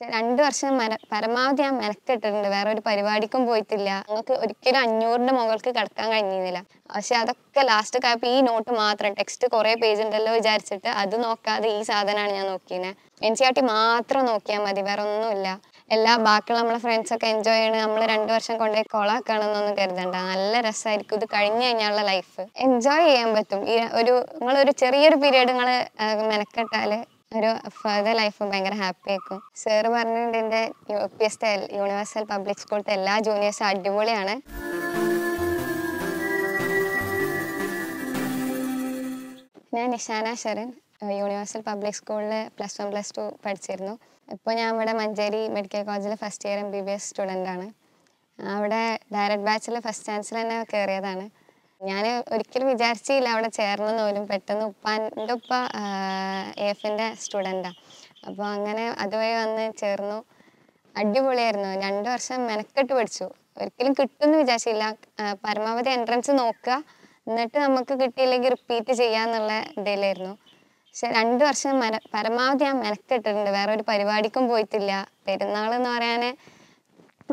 പക്ഷെ രണ്ട് വർഷം പരമാവധി ഞാൻ മെനക്കെട്ടിട്ടുണ്ട് വേറെ ഒരു പരിപാടിക്കും പോയിട്ടില്ല ഞങ്ങൾക്ക് ഒരിക്കലും അഞ്ഞൂറിൻ്റെ മുകൾക്ക് കിടക്കാൻ കഴിഞ്ഞിരുന്നില്ല പക്ഷെ അതൊക്കെ ലാസ്റ്റ് ആയപ്പോൾ ഈ നോട്ട് മാത്രം ടെക്സ്റ്റ് കുറേ പേജ് ഉണ്ടല്ലോ വിചാരിച്ചിട്ട് അത് നോക്കാതെ ഈ സാധനമാണ് ഞാൻ നോക്കിയത് എൻ സി ആർ ടി മാത്രം നോക്കിയാൽ മതി വേറെ ഒന്നുമില്ല എല്ലാ ബാക്കിയുള്ള നമ്മളെ ഫ്രണ്ട്സൊക്കെ എൻജോയ് ചെയ്യണ നമ്മൾ രണ്ട് വർഷം കൊണ്ടുപോയി കൊളാക്കണമെന്നൊന്നും കരുതണ്ട നല്ല രസമായിരിക്കും ഇത് കഴിഞ്ഞു കഴിഞ്ഞാൽ ലൈഫ് എൻജോയ് ചെയ്യാൻ പറ്റും ഈ ഒരു നിങ്ങളൊരു ചെറിയൊരു പീരീഡ് നിങ്ങൾ മെനക്കെട്ടാൽ ഒരു ഫർദർ ലൈഫ് ഭയങ്കര ഹാപ്പി ആക്കും സാറ് പറഞ്ഞിട്ടുണ്ട് എന്റെ U P S universal public സ്കൂളിലത്തെ എല്ലാ ജൂനിയേഴ്സും അടിപൊളിയാണ് ഞാൻ നിഷാന ശരൺ യൂണിവേഴ്സൽ പബ്ലിക് സ്കൂളിൽ പ്ലസ് വൺ പ്ലസ് ടു പഠിച്ചിരുന്നു ഇപ്പോൾ ഞാൻ ഇവിടെ മഞ്ചേരി മെഡിക്കൽ കോളേജിൽ first year M B B S സ്റ്റുഡൻ്റാണ് അവിടെ ഡയറക്റ്റ് ബാച്ചിൽ ഫസ്റ്റ് ചാൻസിൽ തന്നെ കയറിയതാണ് ഞാൻ ഒരിക്കലും വിചാരിച്ചില്ല അവിടെ ചേർന്നെന്ന് പോലും പെട്ടെന്ന് ഉപ്പാൻ്റെ ഉപ്പ എ എഫിൻ്റെ സ്റ്റുഡൻറ്റാണ് അപ്പോൾ അങ്ങനെ അതുവഴി വന്ന് ചേർന്നു അടിപൊളിയായിരുന്നു രണ്ട് വർഷം മെനക്കെട്ട് പഠിച്ചു ഒരിക്കലും കിട്ടുമെന്ന് വിചാരിച്ചില്ല പരമാവധി എൻട്രൻസ് നോക്കുക എന്നിട്ട് നമുക്ക് കിട്ടിയില്ലെങ്കിൽ റിപ്പീറ്റ് ചെയ്യാന്നുള്ള ഇതിലായിരുന്നു പക്ഷെ രണ്ട് വർഷം മര പരമാവധി ഞാൻ മെനക്കെട്ടിട്ടുണ്ട് വേറെ ഒരു പരിപാടിക്കും പോയിട്ടില്ല പെരുന്നാൾ എന്ന് പറയാൻ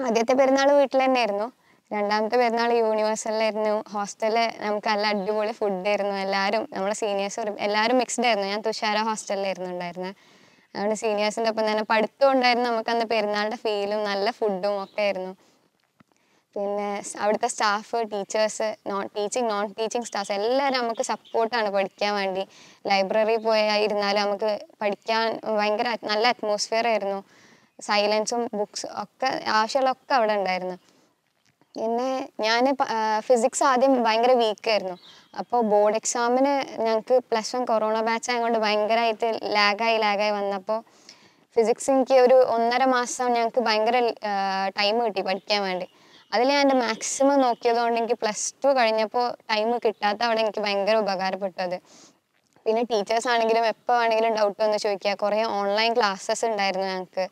ആദ്യത്തെ പെരുന്നാൾ വീട്ടിൽ തന്നെയായിരുന്നു രണ്ടാമത്തെ പെരുന്നാൾ യൂണിവേഴ്സലിലായിരുന്നു ഹോസ്റ്റലിൽ നമുക്ക് നല്ല അടിപൊളി ആയിരുന്നു എല്ലാവരും നമ്മുടെ സീനിയേഴ്സ് എല്ലാവരും മിക്സ്ഡ് ആയിരുന്നു ഞാൻ തുഷാര ഹോസ്റ്റലിലായിരുന്നു ഉണ്ടായിരുന്നത് അതുകൊണ്ട് സീനിയേഴ്സിൻ്റെ ഒപ്പം തന്നെ പഠിത്തമുണ്ടായിരുന്നു നമുക്ക് അന്ന് പെരുന്നാളിൻ്റെ ഫീലും നല്ല ഫുഡും ഒക്കെ ആയിരുന്നു പിന്നെ അവിടുത്തെ staff teachers non teaching non teaching staff എല്ലാവരും നമുക്ക് സപ്പോർട്ടാണ് പഠിക്കാൻ വേണ്ടി ലൈബ്രറി പോയിരുന്നാലും നമുക്ക് പഠിക്കാൻ ഭയങ്കര നല്ല അറ്റ്മോസ്ഫിയർ ആയിരുന്നു സൈലൻസും ബുക്സ് ഒക്കെ ആവശ്യമുള്ളതൊക്കെ അവിടെ ഉണ്ടായിരുന്നു പിന്നെ ഞാൻ ഫിസിക്സ് ആദ്യം ഭയങ്കര വീക്കായിരുന്നു അപ്പോൾ ബോർഡ് എക്സാമിന് ഞങ്ങൾക്ക് പ്ലസ് വൺ കൊറോണ ബാച്ച് ആയതുകൊണ്ട് ഭയങ്കരമായിട്ട് ലാഗായി ലാഗായി വന്നപ്പോൾ ഫിസിക്സ് എനിക്ക് ഒരു ഒന്നര മാസം ഞങ്ങൾക്ക് ഭയങ്കര ടൈം കിട്ടി പഠിക്കാൻ വേണ്ടി അതിൽ ഞാൻ എൻ്റെ മാക്സിമം നോക്കിയതുകൊണ്ട് എനിക്ക് പ്ലസ് ടു കഴിഞ്ഞപ്പോൾ ടൈം കിട്ടാത്ത അവിടെ എനിക്ക് ഭയങ്കര ഉപകാരപ്പെട്ടത് പിന്നെ ടീച്ചേഴ്സ് ആണെങ്കിലും എപ്പോൾ ആണെങ്കിലും ഡൗട്ട് വന്ന് ചോദിക്കുക കുറേ ഓൺലൈൻ ക്ലാസ്സസ് ഉണ്ടായിരുന്നു ഞങ്ങൾക്ക്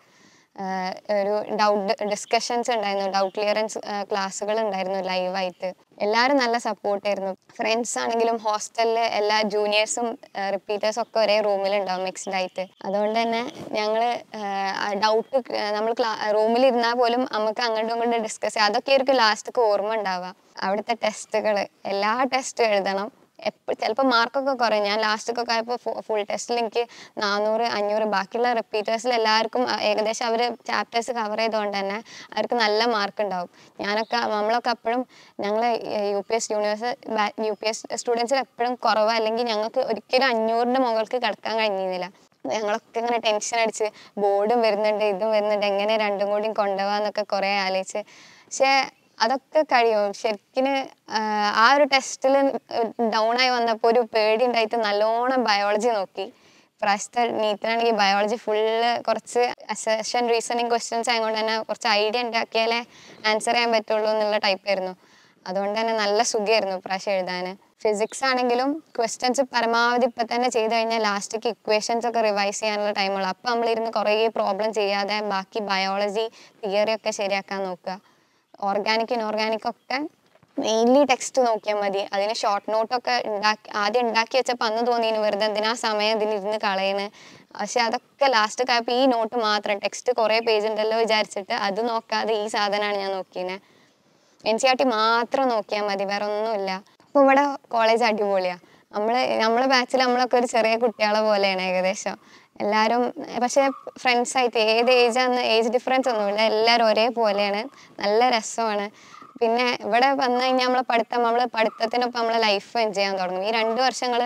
ഒരു ഡൗട്ട് ഡിസ്കഷൻസ് ഉണ്ടായിരുന്നു ഡൗട്ട് ക്ലിയറൻസ് ക്ലാസ്സുകൾ ഉണ്ടായിരുന്നു ലൈവായിട്ട് എല്ലാവരും നല്ല സപ്പോർട്ടായിരുന്നു ഫ്രണ്ട്സ് ആണെങ്കിലും ഹോസ്റ്റലിൽ എല്ലാ ജൂനിയേഴ്സും റിപ്പീറ്റേഴ്സും ഒക്കെ ഒരേ ഉണ്ടാവും മിക്സ്ഡ് ആയിട്ട് അതുകൊണ്ട് തന്നെ ഞങ്ങൾ ഡൗട്ട് നമ്മൾ റൂമിൽ ഇരുന്നാൽ പോലും നമുക്ക് അങ്ങോട്ടും ഇങ്ങോട്ടും ഡിസ്കസ് ചെയ്യാം അതൊക്കെ ആയിരിക്കും ലാസ്റ്റ് ഓർമ്മ ഉണ്ടാവുക അവിടുത്തെ ടെസ്റ്റുകൾ എല്ലാ ടെസ്റ്റും എഴുതണം എപ്പോഴും ചിലപ്പോൾ മാർക്കൊക്കെ കുറയും ഞാൻ ലാസ്റ്റൊക്കെ ആയപ്പോൾ ഫുൾ ടെസ്റ്റിൽ എനിക്ക് നാനൂറ് അഞ്ഞൂറ് ബാക്കിയുള്ള റിപ്പീറ്റേഴ്സിൽ എല്ലാവർക്കും ഏകദേശം അവർ ചാപ്റ്റേഴ്സ് കവർ ചെയ്തുകൊണ്ട് തന്നെ അവർക്ക് നല്ല മാർക്ക് ഉണ്ടാവും ഞാനൊക്കെ നമ്മളൊക്കെ എപ്പോഴും ഞങ്ങൾ U P S universe U P S സ്റ്റുഡൻസിൽ എപ്പോഴും കുറവ് അല്ലെങ്കിൽ ഞങ്ങൾക്ക് ഒരിക്കലും അഞ്ഞൂറിൻ്റെ മുകൾക്ക് കിടക്കാൻ കഴിഞ്ഞിരുന്നില്ല ഞങ്ങളൊക്കെ ഇങ്ങനെ ടെൻഷൻ അടിച്ച് ബോർഡും വരുന്നുണ്ട് ഇതും വരുന്നുണ്ട് എങ്ങനെ രണ്ടും കൂടിയും കൊണ്ടുപോകാന്നൊക്കെ കുറേ ആലോചിച്ച് പക്ഷേ അതൊക്കെ കഴിയും ശരിക്കിന് ആ ഒരു ടെസ്റ്റിൽ ഡൗൺ ആയി വന്നപ്പോൾ ഒരു പേടി ഉണ്ടായിട്ട് നല്ലോണം ബയോളജി നോക്കി പ്രാവശ്യത്തെ നീറ്റിനാണെങ്കിൽ ബയോളജി ഫുള്ള് കുറച്ച് അസഷൻ റീസണിങ് ക്വസ്റ്റ്യൻസ് ആയതുകൊണ്ട് തന്നെ കുറച്ച് ഐഡിയ ഉണ്ടാക്കിയാലേ ആൻസർ ചെയ്യാൻ പറ്റുള്ളൂ എന്നുള്ള ടൈപ്പായിരുന്നു അതുകൊണ്ട് തന്നെ നല്ല സുഖമായിരുന്നു പ്രാവശ്യം എഴുതാൻ ഫിസിക്സ് ആണെങ്കിലും ക്വസ്റ്റ്യൻസ് പരമാവധി ഇപ്പം തന്നെ ചെയ്ത് കഴിഞ്ഞാൽ ലാസ്റ്റേക്ക് ഇക്വേഷൻസ് ഒക്കെ റിവൈസ് ചെയ്യാനുള്ള ടൈമുള്ളൂ അപ്പം നമ്മളിരുന്ന് കുറേ പ്രോബ്ലം ചെയ്യാതെ ബാക്കി ബയോളജി തിയറി ഒക്കെ ശരിയാക്കാൻ നോക്കുക ഓർഗാനിക് ഇൻഓർഗാനിക് ഒക്കെ മെയിൻലി ടെക്സ്റ്റ് നോക്കിയാൽ മതി അതിന് ഷോർട്ട് നോട്ടൊക്കെ ഉണ്ടാക്കി ആദ്യം ഉണ്ടാക്കി വെച്ചപ്പോൾ അന്ന് തോന്നിയിന് വെറുതെ എന്തിനാ സമയം അതിലിരുന്ന് കളയണ് പക്ഷെ അതൊക്കെ ലാസ്റ്റ് ആയപ്പോൾ ഈ നോട്ട് മാത്രം ടെക്സ്റ്റ് കുറേ പേജ് ഉണ്ടല്ലോ വിചാരിച്ചിട്ട് അത് നോക്കാതെ ഈ സാധനമാണ് ഞാൻ നോക്കിയത് എൻ സി ആർ ടി മാത്രം നോക്കിയാൽ മതി വേറെ ഒന്നുമില്ല അപ്പോൾ ഇവിടെ കോളേജ് അടിപൊളിയാണ് നമ്മൾ നമ്മളെ ബാച്ചിൽ നമ്മളൊക്കെ ഒരു ചെറിയ കുട്ടികളെ പോലെയാണ് ഏകദേശം എല്ലാവരും പക്ഷേ ആയിട്ട് ഏത് ഏജ് ആണ് ഏജ് ഡിഫറൻസ് ഒന്നുമില്ല എല്ലാവരും പോലെയാണ് നല്ല രസമാണ് പിന്നെ ഇവിടെ വന്നു കഴിഞ്ഞാൽ നമ്മളെ പഠിത്തം നമ്മൾ പഠിത്തത്തിനൊപ്പം നമ്മളെ ലൈഫ് എൻജോയ് ചെയ്യാൻ തുടങ്ങും ഈ രണ്ട് വർഷങ്ങൾ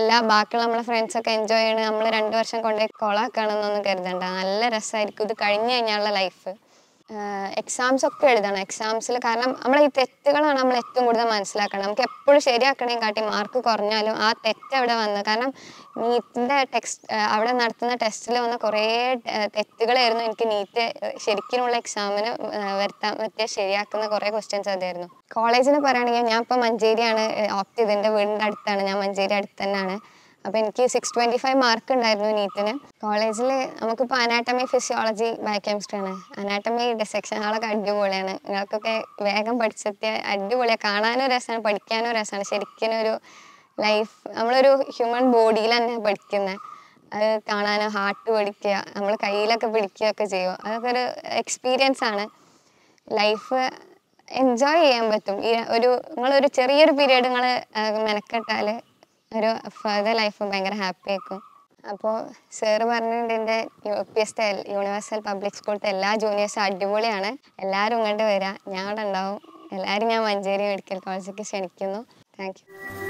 എല്ലാ ബാക്കിയുള്ള നമ്മളെ ഫ്രണ്ട്സൊക്കെ എൻജോയ് ചെയ്യണം നമ്മൾ രണ്ട് വർഷം കൊണ്ടുപോയി എന്നൊന്നും കരുതണ്ട നല്ല രസമായിരിക്കും ഇത് കഴിഞ്ഞു കഴിഞ്ഞാലുള്ള ലൈഫ് എക്സാംസ് ഒക്കെ എഴുതണം എക്സാംസിൽ കാരണം നമ്മൾ ഈ തെറ്റുകളാണ് നമ്മൾ ഏറ്റവും കൂടുതൽ മനസ്സിലാക്കണം നമുക്ക് എപ്പോഴും ശരിയാക്കണേ കാട്ടി മാർക്ക് കുറഞ്ഞാലും ആ തെറ്റ് അവിടെ വന്ന് കാരണം നീറ്റിൻ്റെ ടെക്സ്റ്റ് അവിടെ നടത്തുന്ന ടെസ്റ്റിൽ വന്ന കുറേ തെറ്റുകളായിരുന്നു എനിക്ക് നീറ്റ് ശരിക്കുമുള്ള എക്സാമിന് വരുത്താൻ പറ്റിയ ശരിയാക്കുന്ന കുറേ ക്വസ്റ്റ്യൻസ് അതായിരുന്നു കോളേജിന് പറയുകയാണെങ്കിൽ ഞാൻ ഇപ്പോൾ മഞ്ചേരിയാണ് ഓപ്റ്റ് ചെയ്തത് എൻ്റെ വീടിൻ്റെ അടുത്താണ് ഞാൻ മഞ്ചേരി അടുത്ത് തന്നെയാണ് അപ്പോൾ എനിക്ക് സിക്സ് ട്വന്റി ഫൈവ് മാർക്ക് ഉണ്ടായിരുന്നു നീറ്റിന് കോളേജിൽ നമുക്കിപ്പോൾ അനാറ്റമി ഫിസിയോളജി ആണ് അനാറ്റമി ഡിസെക്ഷൻ ഡിസെക്ഷനുകളൊക്കെ അടിപൊളിയാണ് നിങ്ങൾക്കൊക്കെ വേഗം പഠിച്ചെത്തിയ അടിപൊളിയാണ് കാണാനും രസമാണ് പഠിക്കാനും രസമാണ് ശരിക്കും ഒരു ലൈഫ് നമ്മളൊരു ഹ്യൂമൻ ബോഡിയിൽ തന്നെ പഠിക്കുന്നത് അത് കാണാൻ ഹാർട്ട് പിടിക്കുക നമ്മൾ കയ്യിലൊക്കെ പിടിക്കുകയൊക്കെ ചെയ്യും അതൊക്കെ ഒരു എക്സ്പീരിയൻസ് ആണ് ലൈഫ് എൻജോയ് ചെയ്യാൻ പറ്റും ഈ ഒരു നിങ്ങളൊരു ചെറിയൊരു പീരീഡ് നിങ്ങൾ മെനക്കെട്ടാൽ ഒരു ഫർദർ ലൈഫ് ഭയങ്കര ഹാപ്പി ആക്കും അപ്പോൾ സാർ പറഞ്ഞിട്ടുണ്ട് എൻ്റെ U P S universal public സ്കൂളിലത്തെ എല്ലാ ജൂനിയേഴ്സും അടിപൊളിയാണ് എല്ലാവരും ഇങ്ങോട്ട് വരിക ഞാൻ ഉണ്ടാവും എല്ലാവരും ഞാൻ മഞ്ചേരി മെഡിക്കൽ കോളേജിലേക്ക് ക്ഷണിക്കുന്നു താങ്ക് യു